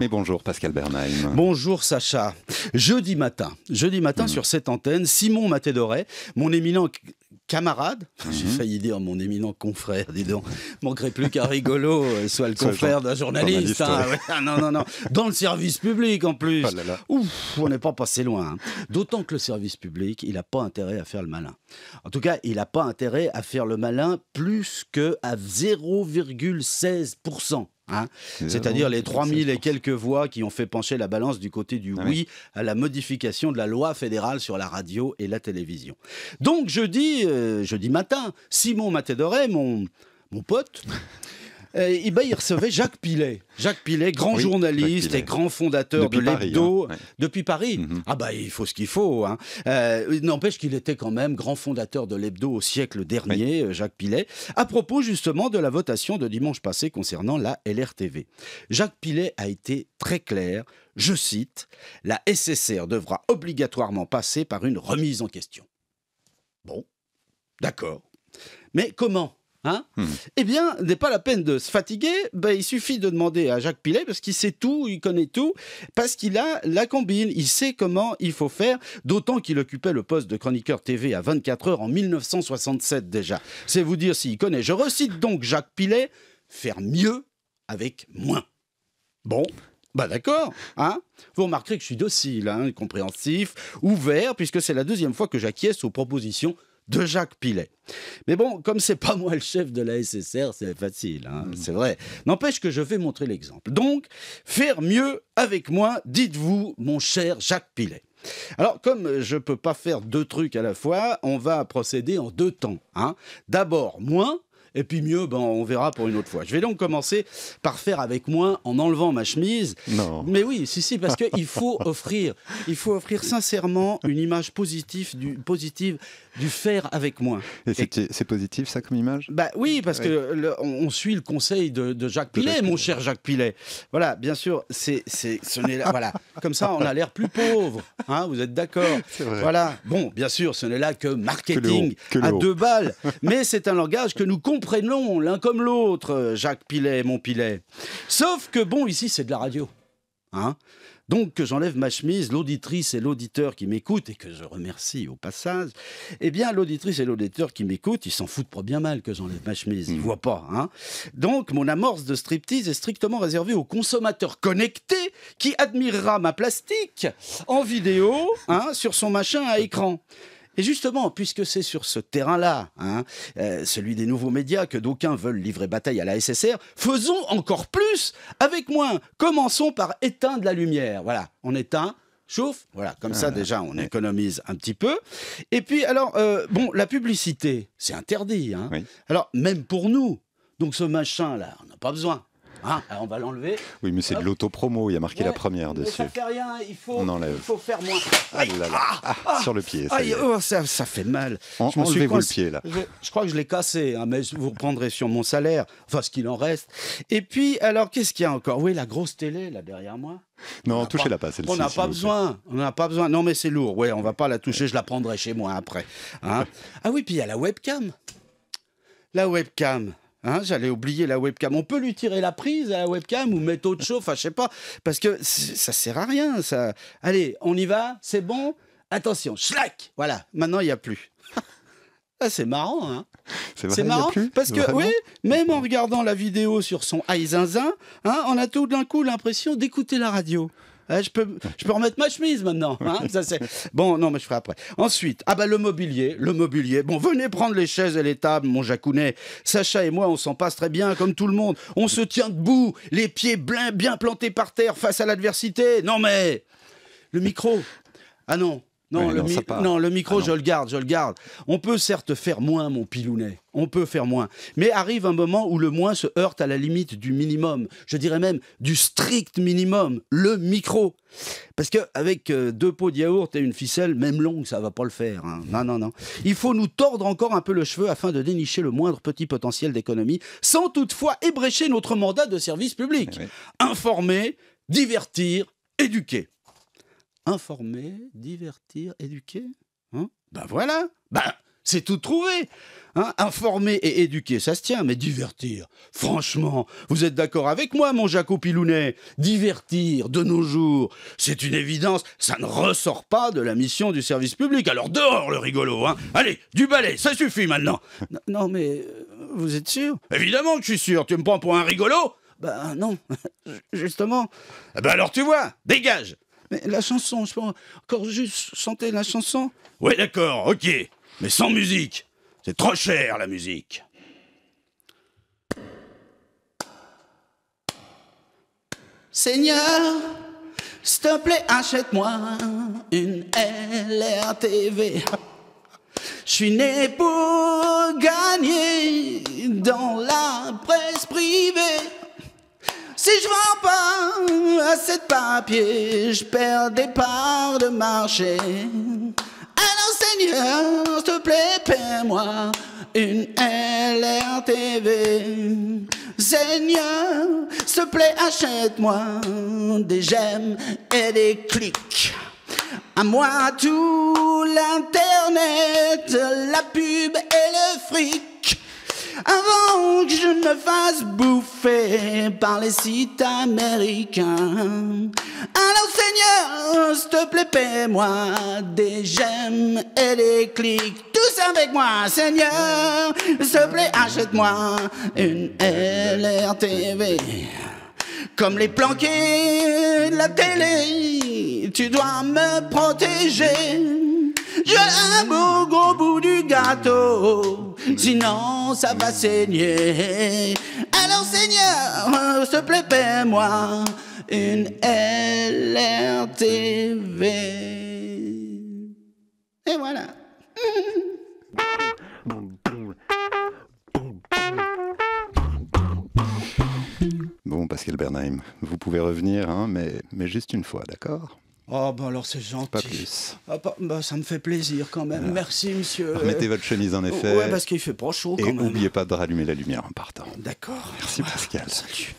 Mais bonjour Pascal Bernheim. Bonjour Sacha. Jeudi matin, jeudi matin hmm. sur cette antenne, Simon Mathé-Doré, mon éminent camarade, hmm. j'ai failli dire mon éminent confrère, dis donc, manquerait plus qu'un rigolo euh, soit le confrère d'un journaliste. Hein. non, non, non. Dans le service public en plus. Oh Ouf, on n'est pas passé loin. Hein. D'autant que le service public, il n'a pas intérêt à faire le malin. En tout cas, il n'a pas intérêt à faire le malin plus que à 0,16%. Hein. C'est-à-dire les 3000 et quelques voix qui ont fait pencher la balance du côté du ah oui, à la modification de la loi fédérale sur la radio et la télévision. Donc jeudi, euh, jeudi matin, Simon Matédoré, mon, mon pote, Euh, eh ben, il recevait Jacques Pilet. Jacques Pilet, grand journaliste et grand fondateur de l'Hebdo hein. depuis Paris. Mhm. Ah bah il faut ce qu'il faut. Hein. Euh, n'empêche qu'il était quand même grand fondateur de l'Hebdo au siècle dernier, euh, Jacques Pilet, à propos justement de la votation de dimanche passé concernant la LRTV. Jacques Pilet a été très clair, je cite, La SSR devra obligatoirement passer par une remise en question. Bon, d'accord. Mais comment Hein hmm. Eh bien, n'est pas la peine de se fatiguer. Ben, il suffit de demander à Jacques Pilet parce qu'il sait tout, il connaît tout, parce qu'il a la combine, il sait comment il faut faire. D'autant qu'il occupait le poste de chroniqueur TV à 24 heures en 1967 déjà. C'est vous dire s'il connaît. Je recite donc Jacques Pilet faire mieux avec moins. Bon, bah d'accord, hein Vous remarquerez que je suis docile, hein, compréhensif, ouvert, puisque c'est la deuxième fois que j'acquiesce aux propositions de Jacques Pilet. Mais bon, comme c'est pas moi le chef de la SSR, c'est facile, hein, hmm. c'est vrai. N'empêche que je vais montrer l'exemple. Donc, faire mieux avec moi, dites-vous, mon cher Jacques Pilet. Alors, comme je ne peux pas faire deux trucs à la fois, on va procéder en deux temps. Hein. D'abord, moins, et puis mieux, ben, on verra pour une autre fois. Je vais donc commencer par faire avec moi en enlevant ma chemise. Non. Mais oui, si, si, parce qu'il faut offrir, il faut offrir sincèrement une image positive du, positive du faire avec moi. Et c'est positif ça comme image Bah oui, parce qu'on que on, suit le conseil de, Jacques Pilet, mon cher Jacques Pilet. Voilà, bien sûr, c'est, ce n'est voilà. Comme ça, on a l'air plus pauvre. Hein, vous êtes d'accord Voilà. Bon, bien sûr, ce n'est là que marketing à deux balles, mais c'est un langage que nous comprenons Prenons l'un comme l'autre, euh, Jacques Pilet, mon Pilet. Sauf que bon, ici, c'est de la radio. Hein donc que j'enlève ma chemise, l'auditrice et l'auditeur qui m'écoute et que je remercie au passage, eh bien l'auditrice et l'auditeur qui m'écoute, ils s'en foutent pas bien mal que j'enlève ma chemise, ils mm. voient pas. Hein Donc mon amorce de striptease est strictement réservée aux consommateurs connectés qui admirera ma plastique en vidéo hein, sur son machin à écran. Et justement, puisque c'est sur ce terrain-là, hein, euh, celui des nouveaux médias, que d'aucuns veulent livrer bataille à la SSR, faisons encore plus avec moins. Commençons par éteindre la lumière. Voilà, on éteint chauffe. Voilà, comme ça ah, déjà on économise un petit peu. Et puis alors, euh, bon, la publicité, c'est interdit. Hein. Alors même pour nous, donc ce machin là, on n'a pas besoin. Ah, on va l'enlever. Oui, mais c'est de l'autopromo, il y a marqué la première dessus. il faut, on faire moins. Ah ah, sur le pied. Ça, oh, fait mal. Enlevez-vous le pied, là. Je, crois que je l'ai cassé, hein, mais vous reprendrez sur mon salaire, enfin ce qu'il en reste. Et puis, alors, qu'est-ce qu'il y a encore Oui, la grosse télé, là, derrière moi. Non, touchez-la pas, celle-ci. On n'a pas besoin. On n'a pas besoin. Non, mais c'est lourd. Oui, on va pas la toucher. Je la prendrai chez moi après. Hein. ah oui, puis il y a la webcam. La webcam. Hein, j'allais oublier la webcam. On peut lui tirer la prise à la webcam ou mettre autre chose, enfin je sais pas, parce que ça sert à rien. Ça. Allez, on y va, c'est bon. Attention, schlack, Voilà, maintenant il n'y a plus. Ah, c'est marrant, hein. C'est marrant, parce que oui, même en regardant la vidéo sur son iZinzin, hein, on a tout d'un coup l'impression d'écouter la radio. Eh, je, peux, je peux remettre ma chemise maintenant. Hein, bon, non, mais je ferai après. Ensuite, ah bah, le mobilier, le mobilier. Bon, venez prendre les chaises et les tables, mon Jacounet. Sacha et moi, on s'en passe très bien, comme tout le monde. On se tient debout, les pieds bien plantés par terre face à l'adversité. Non mais, le micro. Ah non, non, le, micro, ah, je le garde, je le garde. On peut certes faire moins, mon pilounet. On peut faire moins. Mais arrive un moment où le moins se heurte à la limite du minimum. Je dirais même du strict minimum. Le micro. Parce qu'avec euh, deux pots de yaourt et une ficelle, même longue, ça ne va pas le faire. Hein. Non, non, non. Il faut nous tordre encore un peu le cheveu afin de dénicher le moindre petit potentiel d'économie, sans toutefois ébrécher notre mandat de service public. Eh Informer, divertir, éduquer informer, divertir, éduquer. Hein ben voilà, ben c'est tout trouvé. Hein, informer et éduquer, ça se tient, mais divertir, franchement, vous êtes d'accord avec moi, mon Jaco Pilounet Divertir, de nos jours, c'est une évidence, ça ne ressort pas de la mission du service public. Alors dehors, le rigolo, hein Allez, du balai, ça suffit maintenant Non, non mais euh, vous êtes sûr Évidemment que je suis sûr, tu me prends pour un rigolo Ben non, justement. Eh ben alors tu vois, dégage mais la chanson, je peux encore juste chanter la chanson Ouais, d'accord, ok. Mais sans musique. C'est trop cher, la musique. Seigneur, s'il te plaît, achète-moi une LRTV. Je suis né pour gagner dans la presse privée. Si je vends pas assez de papier, je perds des parts de marché. Alors Seigneur, s'il te plaît, paie-moi une LRTV. Seigneur, s'il te plaît, achète-moi des j'aime et des clics. À moi tout l'internet, la pub et le fric avant que je ne fasse bouffer par les sites américains. Alors Seigneur, s'il te plaît, paie-moi des j'aime et des clics, tous avec moi. Seigneur, s'il te plaît, achète-moi une LRTV. Comme les planqués de la télé, tu dois me protéger. Je aime au gros bout du gâteau sinon ça va saigner. Alors Seigneur, s'il te plaît, paie-moi une LRTV. Et voilà. Bon, Pascal Bernheim, vous pouvez revenir, hein, mais juste une fois, d'accord Oh, ben alors c'est gentil. Pas plus. Ah, bah, bah, ça me fait plaisir quand même. Merci, monsieur. Mettez votre chemise en oh, effet. Ouais, parce qu'il fait pas chaud Et n'oubliez pas de rallumer la lumière en partant. D'accord. Merci, Pascal. Salut.